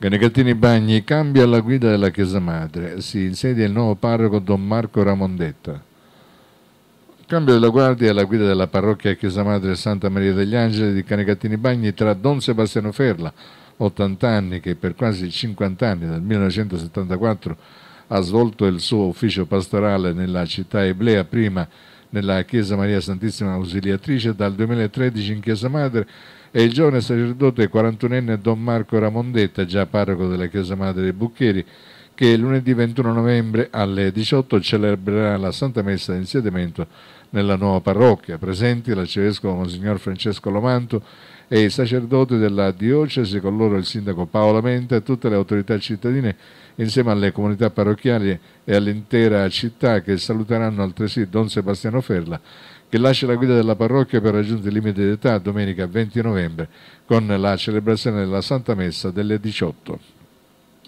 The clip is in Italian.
Ganegatini Bagni cambia la guida della Chiesa Madre, si insedia il nuovo parroco Don Marco Ramondetta. Cambio della guardia alla guida della parrocchia Chiesa Madre Santa Maria degli Angeli di Canegattini Bagni tra Don Sebastiano Ferla, 80 anni, che per quasi 50 anni, dal 1974, ha svolto il suo ufficio pastorale nella città eblea, prima nella Chiesa Maria Santissima Ausiliatrice, dal 2013 in Chiesa Madre, e il giovane sacerdote 41enne Don Marco Ramondetta, già parroco della Chiesa Madre dei Buccheri, che lunedì 21 novembre alle 18 celebrerà la Santa Messa di insediamento nella nuova parrocchia, presenti l'arcivescovo Monsignor Francesco Lomanto e i sacerdoti della diocesi, con loro il sindaco Paolo Menta e tutte le autorità cittadine insieme alle comunità parrocchiali e all'intera città che saluteranno altresì Don Sebastiano Ferla che lascia la guida della parrocchia per raggiungere il limite d'età domenica 20 novembre con la celebrazione della Santa Messa delle 18.